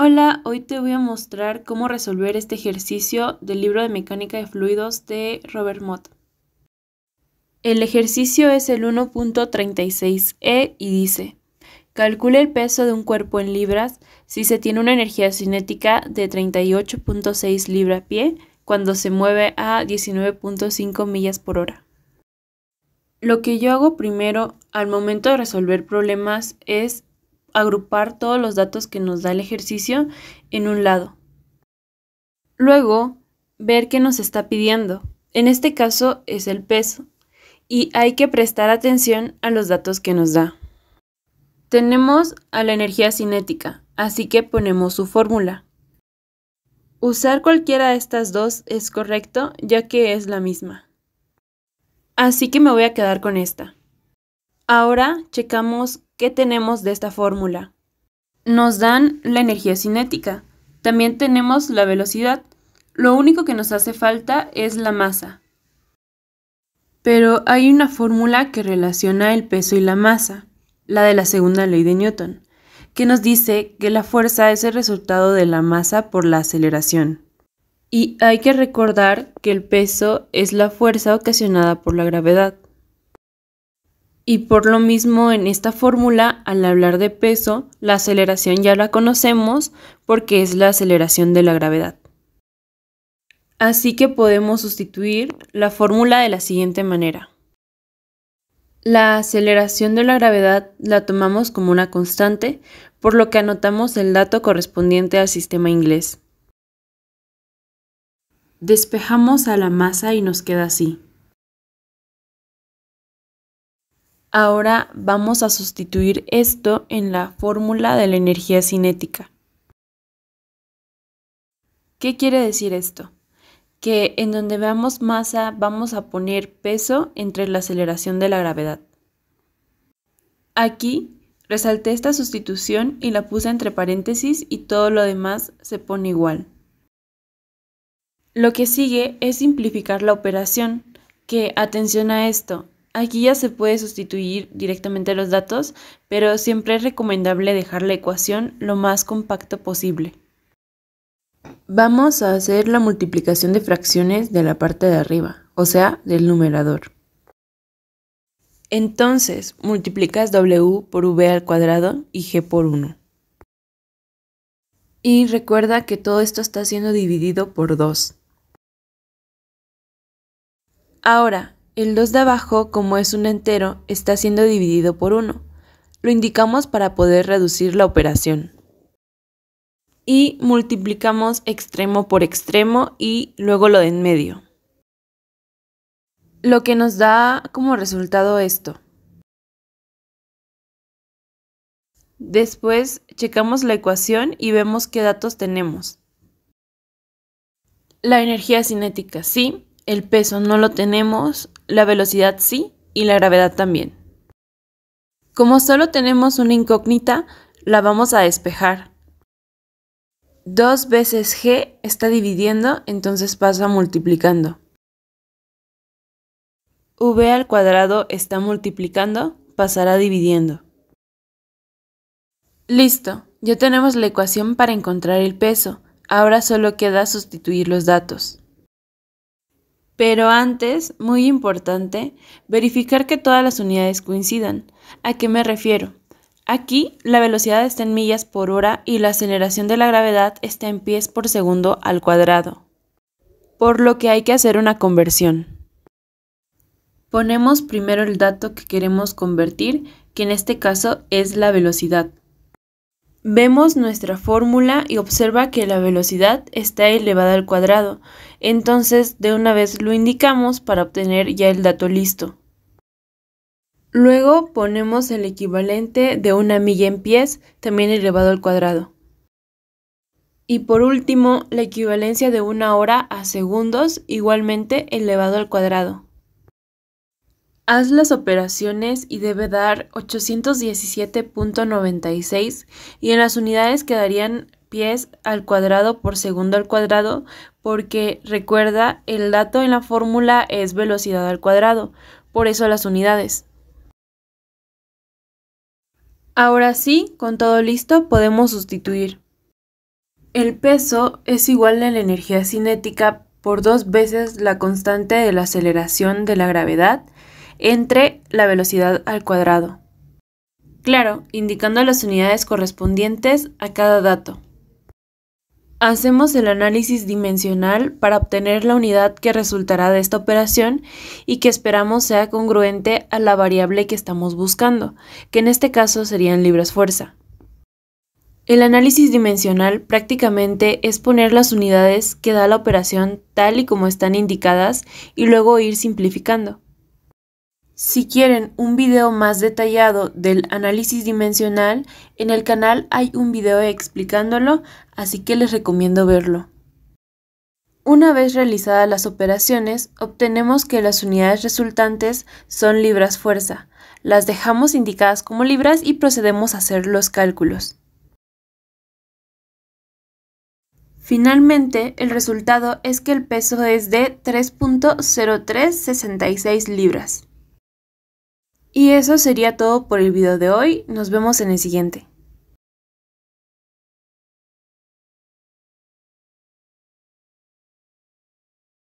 Hola, hoy te voy a mostrar cómo resolver este ejercicio del libro de mecánica de fluidos de Robert Mott. El ejercicio es el 1.36e y dice, calcule el peso de un cuerpo en libras si se tiene una energía cinética de 38.6 libra-pie cuando se mueve a 19.5 millas por hora. Lo que yo hago primero al momento de resolver problemas es agrupar todos los datos que nos da el ejercicio en un lado. Luego, ver qué nos está pidiendo. En este caso es el peso y hay que prestar atención a los datos que nos da. Tenemos a la energía cinética, así que ponemos su fórmula. Usar cualquiera de estas dos es correcto ya que es la misma. Así que me voy a quedar con esta. Ahora checamos qué tenemos de esta fórmula. Nos dan la energía cinética. También tenemos la velocidad. Lo único que nos hace falta es la masa. Pero hay una fórmula que relaciona el peso y la masa, la de la segunda ley de Newton, que nos dice que la fuerza es el resultado de la masa por la aceleración. Y hay que recordar que el peso es la fuerza ocasionada por la gravedad. Y por lo mismo en esta fórmula, al hablar de peso, la aceleración ya la conocemos porque es la aceleración de la gravedad. Así que podemos sustituir la fórmula de la siguiente manera. La aceleración de la gravedad la tomamos como una constante, por lo que anotamos el dato correspondiente al sistema inglés. Despejamos a la masa y nos queda así. Ahora vamos a sustituir esto en la fórmula de la energía cinética. ¿Qué quiere decir esto? Que en donde veamos masa vamos a poner peso entre la aceleración de la gravedad. Aquí resalté esta sustitución y la puse entre paréntesis y todo lo demás se pone igual. Lo que sigue es simplificar la operación, que atención a esto, Aquí ya se puede sustituir directamente los datos, pero siempre es recomendable dejar la ecuación lo más compacto posible. Vamos a hacer la multiplicación de fracciones de la parte de arriba, o sea, del numerador. Entonces, multiplicas W por V al cuadrado y G por 1. Y recuerda que todo esto está siendo dividido por 2. Ahora, el 2 de abajo, como es un entero, está siendo dividido por 1. Lo indicamos para poder reducir la operación. Y multiplicamos extremo por extremo y luego lo de en medio. Lo que nos da como resultado esto. Después checamos la ecuación y vemos qué datos tenemos. La energía cinética sí, el peso no lo tenemos, la velocidad sí y la gravedad también. Como solo tenemos una incógnita, la vamos a despejar. 2 veces g está dividiendo, entonces pasa multiplicando. v al cuadrado está multiplicando, pasará dividiendo. Listo, ya tenemos la ecuación para encontrar el peso. Ahora solo queda sustituir los datos. Pero antes, muy importante, verificar que todas las unidades coincidan. ¿A qué me refiero? Aquí la velocidad está en millas por hora y la aceleración de la gravedad está en pies por segundo al cuadrado, por lo que hay que hacer una conversión. Ponemos primero el dato que queremos convertir, que en este caso es la velocidad. Vemos nuestra fórmula y observa que la velocidad está elevada al cuadrado, entonces de una vez lo indicamos para obtener ya el dato listo. Luego ponemos el equivalente de una milla en pies, también elevado al cuadrado. Y por último, la equivalencia de una hora a segundos, igualmente elevado al cuadrado haz las operaciones y debe dar 817.96 y en las unidades quedarían pies al cuadrado por segundo al cuadrado porque recuerda el dato en la fórmula es velocidad al cuadrado, por eso las unidades. Ahora sí, con todo listo, podemos sustituir. El peso es igual a la energía cinética por dos veces la constante de la aceleración de la gravedad entre la velocidad al cuadrado. Claro, indicando las unidades correspondientes a cada dato. Hacemos el análisis dimensional para obtener la unidad que resultará de esta operación y que esperamos sea congruente a la variable que estamos buscando, que en este caso serían libras fuerza. El análisis dimensional prácticamente es poner las unidades que da la operación tal y como están indicadas y luego ir simplificando. Si quieren un video más detallado del análisis dimensional, en el canal hay un video explicándolo, así que les recomiendo verlo. Una vez realizadas las operaciones, obtenemos que las unidades resultantes son libras fuerza. Las dejamos indicadas como libras y procedemos a hacer los cálculos. Finalmente, el resultado es que el peso es de 3.0366 libras. Y eso sería todo por el video de hoy, nos vemos en el siguiente.